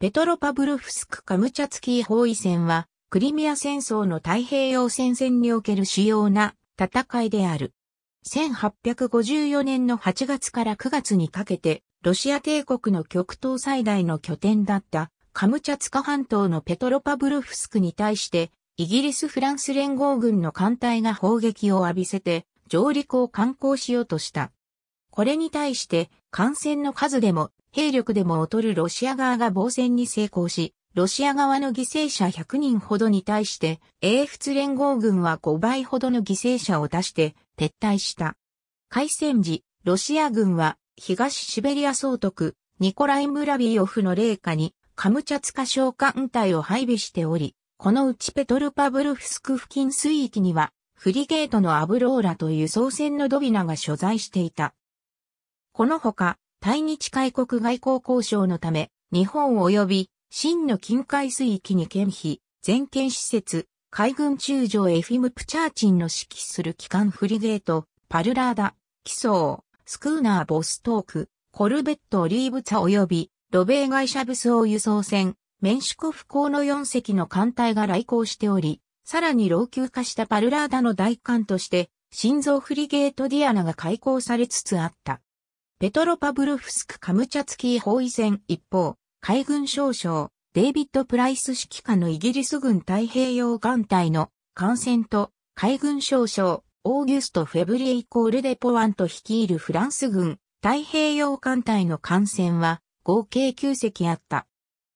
ペトロパブルフスク・カムチャツキー包囲戦は、クリミア戦争の太平洋戦線における主要な戦いである。1854年の8月から9月にかけて、ロシア帝国の極東最大の拠点だったカムチャツカ半島のペトロパブルフスクに対して、イギリス・フランス連合軍の艦隊が砲撃を浴びせて、上陸を観光しようとした。これに対して、艦船の数でも、兵力でも劣るロシア側が防戦に成功し、ロシア側の犠牲者100人ほどに対して、英仏連合軍は5倍ほどの犠牲者を出して撤退した。開戦時、ロシア軍は東シベリア総督、ニコライ・ムラビオフの霊下にカムチャツカ召艦隊を配備しており、このうちペトルパブルフスク付近水域には、フリゲートのアブローラという総船のドビナが所在していた。このほか、対日開国外交交渉のため、日本及び、真の近海水域に県費、全県施設、海軍中将エフィム・プチャーチンの指揮する機関フリゲート、パルラーダ、キソー、スクーナー・ボストーク、コルベット・オリーブツァ及び、ロベー外車武装輸送船、メンシュコフ港の4隻の艦隊が来航しており、さらに老朽化したパルラーダの大艦として、心臓フリゲートディアナが開港されつつあった。ペトロパブロフスク・カムチャツキー包囲戦一方、海軍少将、デイビッド・プライス指揮下のイギリス軍太平洋艦隊の艦船と海軍少将、オーギュスト・フェブリエイコール・デポワンと率いるフランス軍太平洋艦隊の艦船は合計9隻あった。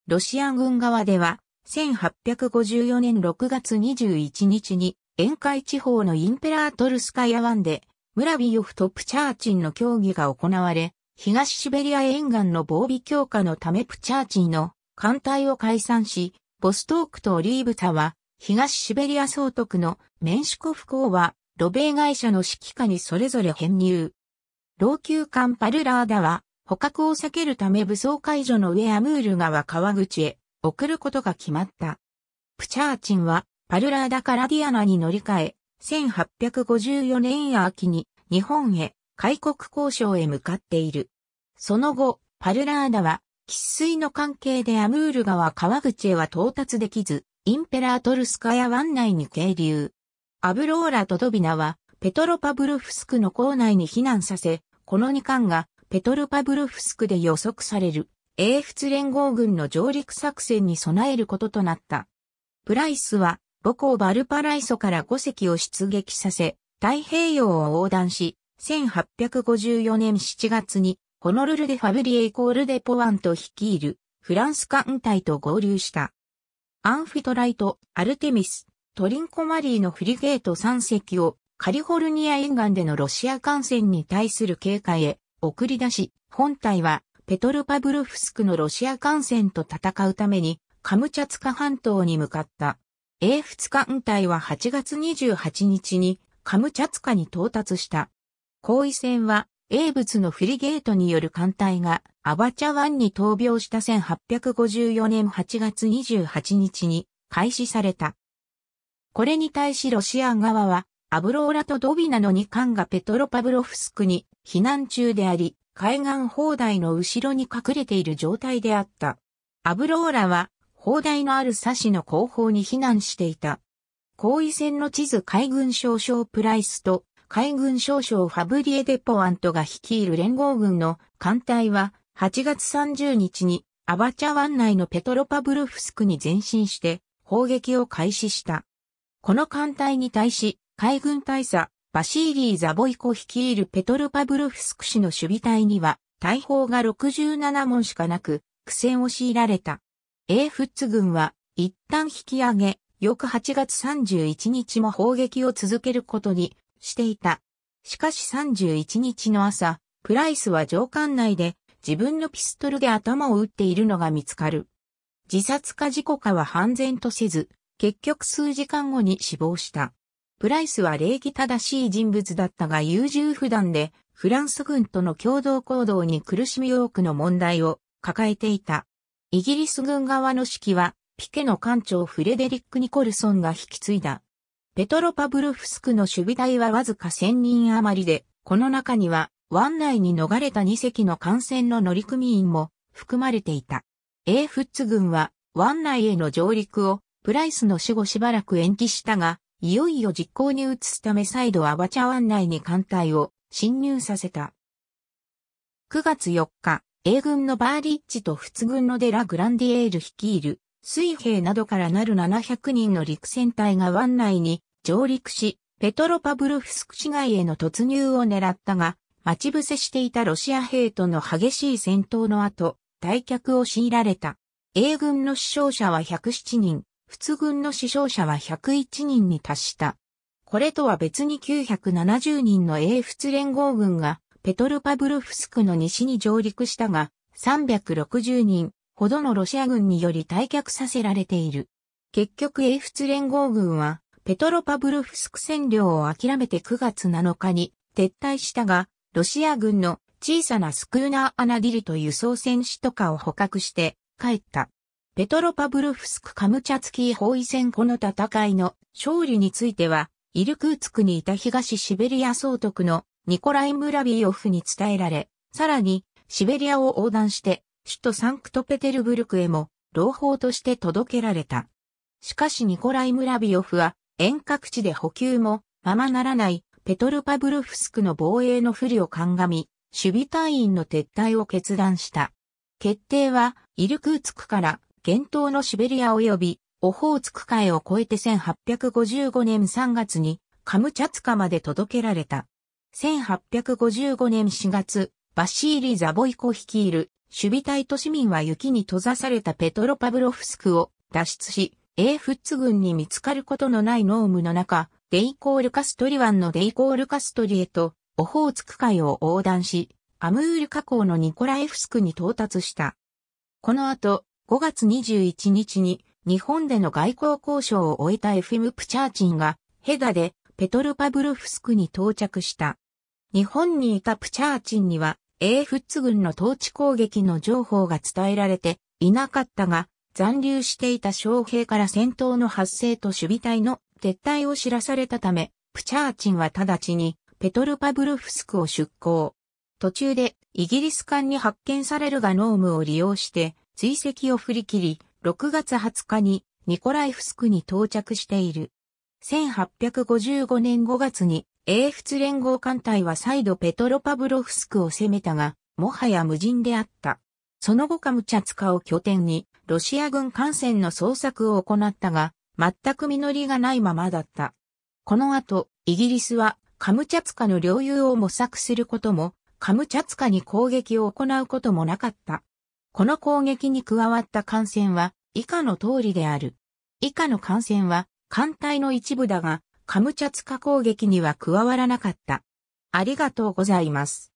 ロシア軍側では1854年6月21日に沿海地方のインペラートルスカヤ湾で村ビヨフとプチャーチンの協議が行われ、東シベリア沿岸の防備強化のためプチャーチンの艦隊を解散し、ボストークとオリーブタは、東シベリア総督のメンシュコフ公は、ロベー会社の指揮下にそれぞれ編入。老朽艦パルラーダは、捕獲を避けるため武装解除の上アムール川川口へ送ることが決まった。プチャーチンは、パルラーダからディアナに乗り換え、1854年秋に日本へ、開国交渉へ向かっている。その後、パルラーダは、喫水の関係でアムール川川口へは到達できず、インペラートルスカヤ湾内に渓流。アブローラとドビナは、ペトロパブロフスクの港内に避難させ、この2艦が、ペトロパブロフスクで予測される、英仏連合軍の上陸作戦に備えることとなった。プライスは、母港バルパライソから5隻を出撃させ、太平洋を横断し、1854年7月に、ホノルルでファブリエイコールデポワンと率いる、フランス艦隊と合流した。アンフィトライト、アルテミス、トリンコマリーのフリゲート3隻をカリフォルニア沿岸でのロシア艦船に対する警戒へ送り出し、本隊はペトルパブルフスクのロシア艦船と戦うためにカムチャツカ半島に向かった。英仏艦隊は8月28日にカムチャツカに到達した。後遺戦は、英仏のフリゲートによる艦隊がアバチャ湾に闘病した1854年8月28日に開始された。これに対しロシア側は、アブローラとドビナの2艦がペトロパブロフスクに避難中であり、海岸砲台の後ろに隠れている状態であった。アブローラは、砲台のあるサシの後方に避難していた。後位戦の地図海軍少将プライスと海軍少将ファブリエ・デポアントが率いる連合軍の艦隊は8月30日にアバチャ湾内のペトロパブロフスクに前進して砲撃を開始した。この艦隊に対し海軍大佐バシーリー・ザボイコ率いるペトロパブロフスク氏の守備隊には大砲が67門しかなく苦戦を強いられた。ッツ軍は一旦引き上げ、翌8月31日も砲撃を続けることにしていた。しかし31日の朝、プライスは上官内で自分のピストルで頭を打っているのが見つかる。自殺か事故かは判然とせず、結局数時間後に死亡した。プライスは礼儀正しい人物だったが優柔不断で、フランス軍との共同行動に苦しみ多くの問題を抱えていた。イギリス軍側の指揮は、ピケの艦長フレデリック・ニコルソンが引き継いだ。ペトロパブルフスクの守備隊はわずか1000人余りで、この中には湾内に逃れた2隻の艦船の乗組員も含まれていた。エーフッツ軍は湾内への上陸をプライスの死後しばらく延期したが、いよいよ実行に移すため再度アバチャ湾内に艦隊を侵入させた。9月4日、英軍のバーリッチと仏軍のデラ・グランディエール率いる水兵などからなる700人の陸戦隊が湾内に上陸し、ペトロパブルフスク市街への突入を狙ったが、待ち伏せしていたロシア兵との激しい戦闘の後、退却を強いられた。英軍の死傷者は107人、仏軍の死傷者は101人に達した。これとは別に970人の英仏連合軍がペトルパブルフスクの西に上陸したが、360人、ほどのロシア軍により退却させられている。結局英仏連合軍は、ペトロパブルフスク占領を諦めて9月7日に撤退したが、ロシア軍の小さなスクーナーアナディリという総戦士とかを捕獲して帰った。ペトロパブルフスクカムチャツキー包囲戦この戦いの勝利については、イルクーツクにいた東シベリア総督のニコライ・ムラビオフに伝えられ、さらにシベリアを横断して首都サンクトペテルブルクへも、朗報として届けられた。しかしニコライ・ムラビオフは、遠隔地で補給も、ままならないペトルパブルフスクの防衛の不利を鑑み、守備隊員の撤退を決断した。決定は、イルクーツクから、現当のシベリア及び、オホーツク海を越えて1855年3月に、カムチャツカまで届けられた。1855年4月、バシーリ・ザボイコ率いる守備隊と市民は雪に閉ざされたペトロパブロフスクを脱出し、フッツ軍に見つかることのない濃霧の中、デイコールカストリ湾のデイコールカストリへと、オホーツク海を横断し、アムール河口のニコラエフスクに到達した。この後、5月21日に日本での外交交渉を終えたエフィム・プチャーチンがヘダでペトロパブロフスクに到着した。日本にいたプチャーチンには英仏軍の統治攻撃の情報が伝えられていなかったが、残留していた将兵から戦闘の発生と守備隊の撤退を知らされたため、プチャーチンは直ちにペトルパブルフスクを出港。途中でイギリス艦に発見されるがノームを利用して追跡を振り切り、6月20日にニコライフスクに到着している。1855年5月に英仏連合艦隊は再度ペトロパブロフスクを攻めたが、もはや無人であった。その後カムチャツカを拠点に、ロシア軍艦船の捜索を行ったが、全く実りがないままだった。この後、イギリスはカムチャツカの領有を模索することも、カムチャツカに攻撃を行うこともなかった。この攻撃に加わった艦船は以下の通りである。以下の艦船は艦隊の一部だが、カムチャツカ攻撃には加わらなかった。ありがとうございます。